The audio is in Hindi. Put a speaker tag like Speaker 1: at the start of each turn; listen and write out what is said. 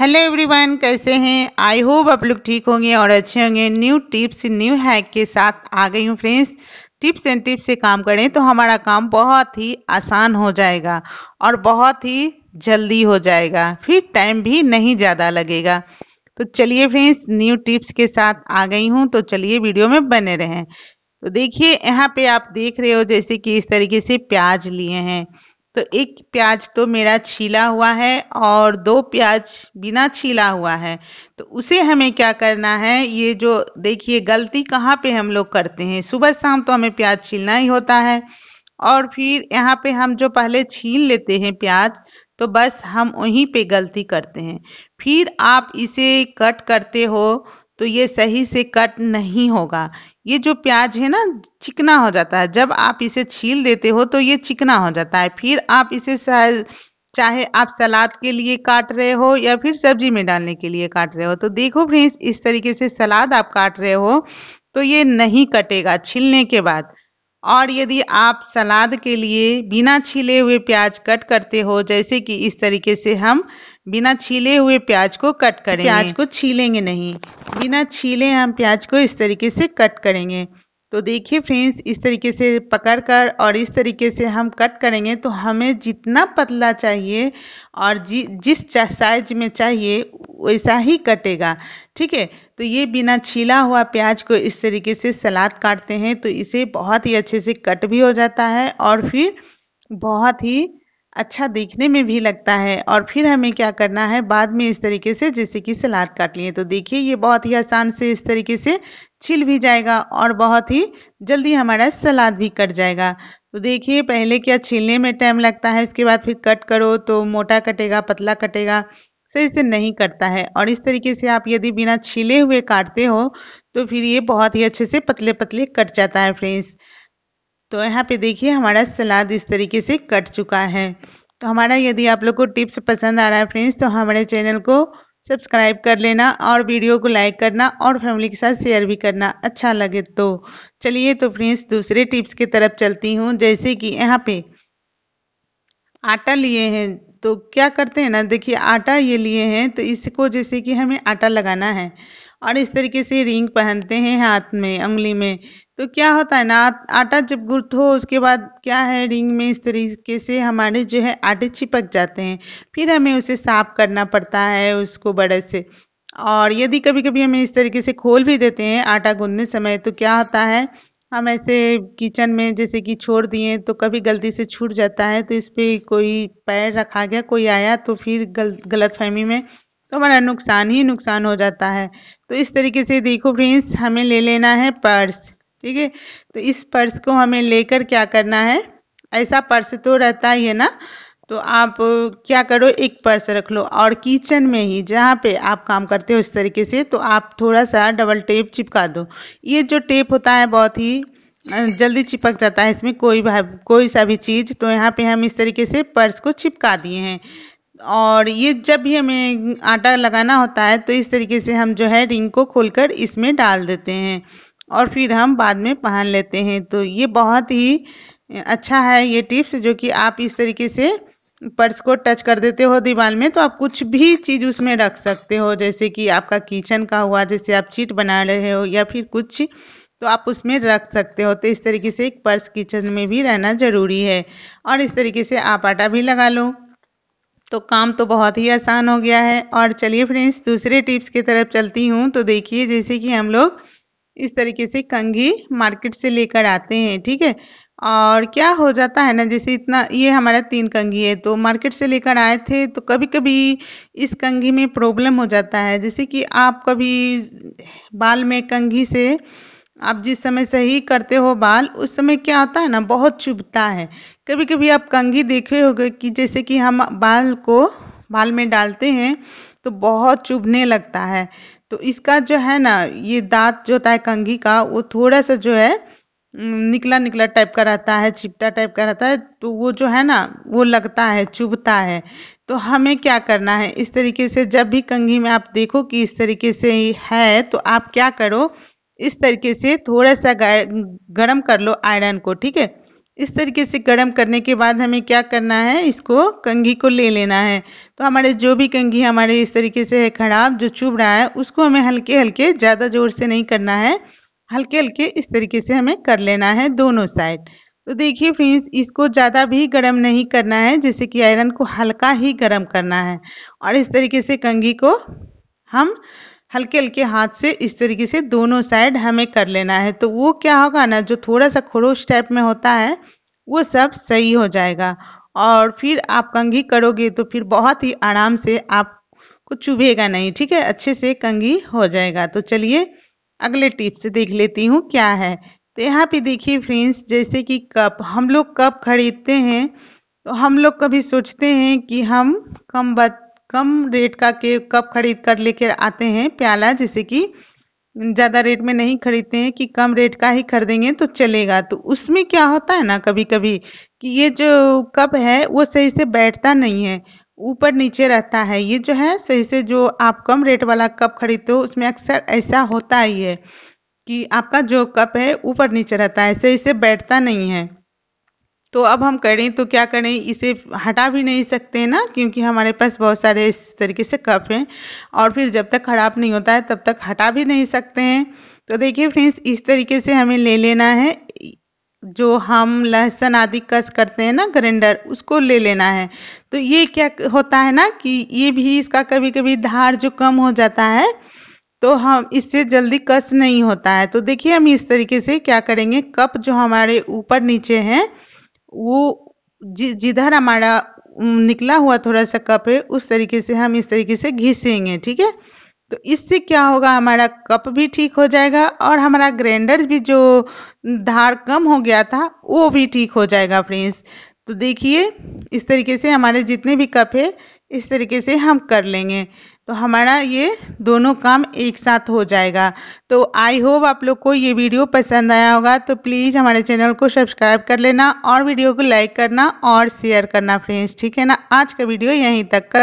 Speaker 1: हेलो एवरीवन कैसे हैं आई होप आप लोग ठीक होंगे और अच्छे होंगे न्यू टिप्स न्यू हैक के साथ आ गई हूँ फ्रेंड्स टिप्स एंड टिप्स से काम करें तो हमारा काम बहुत ही आसान हो जाएगा और बहुत ही जल्दी हो जाएगा फिर टाइम भी नहीं ज़्यादा लगेगा तो चलिए फ्रेंड्स न्यू टिप्स के साथ आ गई हूँ तो चलिए वीडियो में बने रहें तो देखिए यहाँ पे आप देख रहे हो जैसे कि इस तरीके से प्याज लिए हैं तो एक प्याज तो मेरा छीला हुआ है और दो प्याज बिना छीला हुआ है तो उसे हमें क्या करना है ये जो देखिए गलती कहाँ पे हम लोग करते हैं सुबह शाम तो हमें प्याज छीलना ही होता है और फिर यहाँ पे हम जो पहले छीन लेते हैं प्याज तो बस हम वहीं पे गलती करते हैं फिर आप इसे कट करते हो तो ये सही से कट नहीं होगा ये जो प्याज है ना चिकना हो जाता है जब आप इसे छील देते हो तो ये चिकना हो जाता है फिर आप इसे चाहे आप सलाद के लिए काट रहे हो या फिर सब्जी में डालने के लिए काट रहे हो तो देखो फ्रेंड्स इस तरीके से सलाद आप काट रहे हो तो ये नहीं कटेगा छीलने के बाद और यदि आप सलाद के लिए बिना छिले हुए प्याज कट करते हो जैसे कि इस तरीके से हम बिना छीले हुए प्याज को कट करें प्याज को छीलेंगे नहीं बिना छीले हम प्याज को इस तरीके से कट करेंगे तो देखिए फ्रेंड्स इस तरीके से पकड़ कर और इस तरीके से हम कट करेंगे तो हमें जितना पतला चाहिए और जि जिस साइज में चाहिए वैसा ही कटेगा ठीक है तो ये बिना छीला हुआ प्याज को इस तरीके से सलाद काटते हैं तो इसे बहुत ही अच्छे से कट भी हो जाता है और फिर बहुत ही अच्छा देखने में भी लगता है और फिर हमें क्या करना है बाद में इस तरीके से जैसे कि सलाद काट लिए तो देखिए ये बहुत ही आसान से इस तरीके से छिल भी जाएगा और बहुत ही जल्दी हमारा सलाद भी कट जाएगा तो देखिए पहले क्या छीलने में टाइम लगता है इसके बाद फिर कट करो तो मोटा कटेगा पतला कटेगा सही से नहीं कटता है और इस तरीके से आप यदि बिना छीले हुए काटते हो तो फिर ये बहुत ही अच्छे से पतले पतले कट जाता है फ्रेंड्स तो यहाँ पे देखिए हमारा सलाद इस तरीके से कट चुका है तो हमारा यदि आप लोग को टिप्स पसंद आ रहा है फ्रेंड्स तो हमारे चैनल को सब्सक्राइब कर लेना और वीडियो को लाइक करना और फैमिली के साथ शेयर भी करना अच्छा लगे तो चलिए तो फ्रेंड्स दूसरे टिप्स की तरफ चलती हूँ जैसे कि यहाँ पे आटा लिए हैं तो क्या करते हैं ना देखिए आटा ये लिए हैं तो इसको जैसे कि हमें आटा लगाना है और इस तरीके से रिंग पहनते हैं हाथ में उंगली में तो क्या होता है ना आटा जब गुर्थ हो उसके बाद क्या है रिंग में इस तरीके से हमारे जो है आटे चिपक जाते हैं फिर हमें उसे साफ करना पड़ता है उसको बड़े से और यदि कभी कभी हमें इस तरीके से खोल भी देते हैं आटा गूंदने समय तो क्या होता है हम ऐसे किचन में जैसे कि छोड़ दिए तो कभी गलती से छूट जाता है तो इस पर कोई पैर रखा गया कोई आया तो फिर गल गलत फहमी में तो हमारा नुकसान ही नुकसान हो जाता है तो इस तरीके से देखो फ्रेंड्स हमें ले लेना है पर्स ठीक है तो इस पर्स को हमें लेकर क्या करना है ऐसा पर्स तो रहता ही है ना तो आप क्या करो एक पर्स रख लो और किचन में ही जहाँ पे आप काम करते हो इस तरीके से तो आप थोड़ा सा डबल टेप चिपका दो ये जो टेप होता है बहुत ही जल्दी चिपक जाता है इसमें कोई कोई सा भी चीज़ तो यहाँ पे हम इस तरीके से पर्स को चिपका दिए हैं और ये जब भी हमें आटा लगाना होता है तो इस तरीके से हम जो है रिंग को खोलकर इसमें डाल देते हैं और फिर हम बाद में पहन लेते हैं तो ये बहुत ही अच्छा है ये टिप्स जो कि आप इस तरीके से पर्स को टच कर देते हो दीवार में तो आप कुछ भी चीज़ उसमें रख सकते हो जैसे कि आपका किचन का हुआ जैसे आप चीट बना रहे हो या फिर कुछ तो आप उसमें रख सकते हो तो इस तरीके से एक पर्स किचन में भी रहना ज़रूरी है और इस तरीके से आप आटा भी लगा लो तो काम तो बहुत ही आसान हो गया है और चलिए फ्रेंड्स दूसरे टिप्स की तरफ चलती हूँ तो देखिए जैसे कि हम लोग इस तरीके से कंघी मार्केट से लेकर आते हैं ठीक है और क्या हो जाता है ना जैसे इतना ये हमारा तीन कंघी है तो मार्केट से लेकर आए थे तो कभी कभी इस कंघी में प्रॉब्लम हो जाता है जैसे कि आप कभी बाल में कंघी से आप जिस समय सही करते हो बाल उस समय क्या होता है ना बहुत चुभता है कभी कभी आप कंघी देखे हो कि जैसे कि हम बाल को बाल में डालते हैं तो बहुत चुभने लगता है तो इसका जो है ना ये दांत जो होता है कंघी का वो थोड़ा सा जो है निकला निकला टाइप का रहता है चिपटा टाइप का रहता है तो वो जो है ना वो लगता है चुभता है तो हमें क्या करना है इस तरीके से जब भी कंघी में आप देखो कि इस तरीके से है तो आप क्या करो इस तरीके से थोड़ा सा गर्म कर लो आयरन को ठीक है इस तरीके से गर्म करने के बाद हमें क्या करना है इसको कंघी को ले लेना है तो हमारे जो भी कंघी हमारे इस तरीके से है खराब जो चुभ रहा है उसको हमें हल्के हल्के ज़्यादा जोर से नहीं करना है हल्के हल्के इस तरीके से हमें कर लेना है दोनों साइड तो देखिए फ्रेंड्स इसको ज़्यादा भी गर्म नहीं करना है जैसे कि आयरन को हल्का ही गर्म करना है और इस तरीके से कंघी को हम हल्के हल्के हाथ से इस तरीके से दोनों साइड हमें कर लेना है तो वो क्या होगा ना जो थोड़ा सा खरोश टाइप में होता है वो सब सही हो जाएगा और फिर आप कंघी करोगे तो फिर बहुत ही आराम से आपको चुभेगा नहीं ठीक है अच्छे से कंघी हो जाएगा तो चलिए अगले टिप से देख लेती हूँ क्या है तो यहाँ पे देखिए फ्रेंड्स जैसे कि कप हम लोग कप खरीदते हैं तो हम लोग कभी सोचते हैं कि हम कम बच कम रेट का केक कप खरीद कर लेकर आते हैं प्याला जैसे कि ज़्यादा रेट में नहीं खरीदते हैं कि कम रेट का ही खरीदेंगे तो चलेगा तो उसमें क्या होता है ना कभी कभी कि ये जो कप है वो सही से बैठता नहीं है ऊपर नीचे रहता है ये जो है सही से जो आप कम रेट वाला कप खरीदते हो उसमें अक्सर ऐसा होता ही है कि आपका जो कप है ऊपर नीचे रहता है सही से बैठता नहीं है तो अब हम करें तो क्या करें इसे हटा भी नहीं सकते ना क्योंकि हमारे पास बहुत सारे इस तरीके से कप हैं और फिर जब तक ख़राब नहीं होता है तब तक हटा भी नहीं सकते हैं तो देखिए फ्रेंड्स इस तरीके से हमें ले लेना है जो हम लहसुन आदि कस करते हैं ना ग्रेंडर उसको ले लेना है तो ये क्या होता है ना कि ये भी इसका कभी कभी धार जो कम हो जाता है तो हम इससे जल्दी कस नहीं होता है तो देखिए हम इस तरीके से क्या करेंगे कप जो हमारे ऊपर नीचे हैं वो जिधर हमारा निकला हुआ थोड़ा सा कप है उस तरीके से हम इस तरीके से घिसेंगे ठीक है तो इससे क्या होगा हमारा कप भी ठीक हो जाएगा और हमारा ग्राइंडर भी जो धार कम हो गया था वो भी ठीक हो जाएगा फ्रेंड्स तो देखिए इस तरीके से हमारे जितने भी कप है इस तरीके से हम कर लेंगे तो हमारा ये दोनों काम एक साथ हो जाएगा तो आई होप आप लोग को ये वीडियो पसंद आया होगा तो प्लीज़ हमारे चैनल को सब्सक्राइब कर लेना और वीडियो को लाइक करना और शेयर करना फ्रेंड्स ठीक है ना आज का वीडियो यहीं तक कर